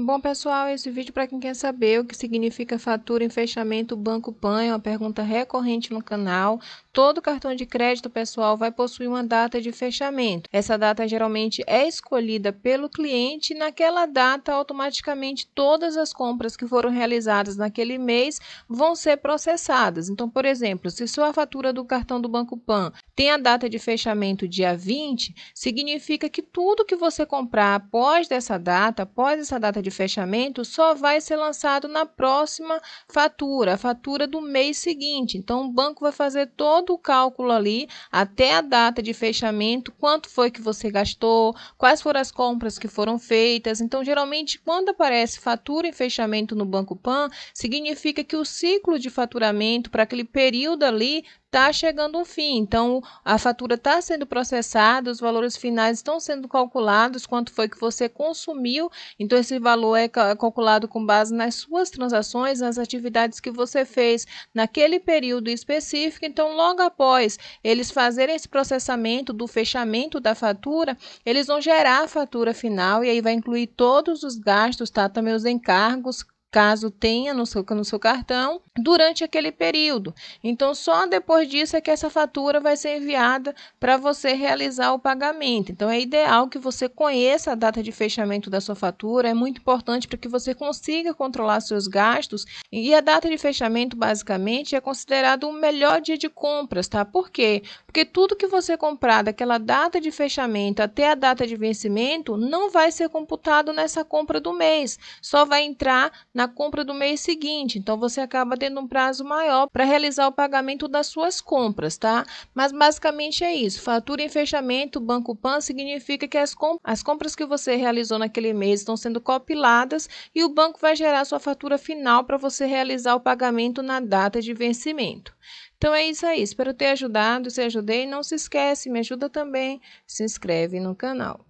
Bom, pessoal, esse vídeo é para quem quer saber o que significa fatura em fechamento Banco Pan, é uma pergunta recorrente no canal. Todo cartão de crédito, pessoal, vai possuir uma data de fechamento. Essa data geralmente é escolhida pelo cliente e naquela data, automaticamente, todas as compras que foram realizadas naquele mês vão ser processadas. Então, por exemplo, se sua fatura do cartão do Banco Pan tem a data de fechamento dia 20, significa que tudo que você comprar após dessa data, após essa data de de fechamento só vai ser lançado na próxima fatura, a fatura do mês seguinte. Então, o banco vai fazer todo o cálculo ali até a data de fechamento, quanto foi que você gastou, quais foram as compras que foram feitas. Então, geralmente, quando aparece fatura em fechamento no Banco Pan, significa que o ciclo de faturamento para aquele período ali está chegando um fim. Então, a fatura está sendo processada, os valores finais estão sendo calculados, quanto foi que você consumiu. Então, esse valor valor é calculado com base nas suas transações, nas atividades que você fez naquele período específico. Então, logo após eles fazerem esse processamento do fechamento da fatura, eles vão gerar a fatura final e aí vai incluir todos os gastos, tá? Também os encargos, caso tenha no seu, no seu cartão, durante aquele período. Então, só depois disso é que essa fatura vai ser enviada para você realizar o pagamento. Então, é ideal que você conheça a data de fechamento da sua fatura, é muito importante para que você consiga controlar seus gastos. E a data de fechamento, basicamente, é considerado o melhor dia de compras, tá? Por quê? Porque tudo que você comprar daquela data de fechamento até a data de vencimento não vai ser computado nessa compra do mês, só vai entrar na compra do mês seguinte. Então você acaba tendo um prazo maior para realizar o pagamento das suas compras, tá? Mas basicamente é isso. Fatura em fechamento, banco PAN significa que as, comp as compras que você realizou naquele mês estão sendo compiladas e o banco vai gerar sua fatura final para você realizar o pagamento na data de vencimento. Então é isso aí, espero ter ajudado, se ajudei, não se esquece, me ajuda também, se inscreve no canal.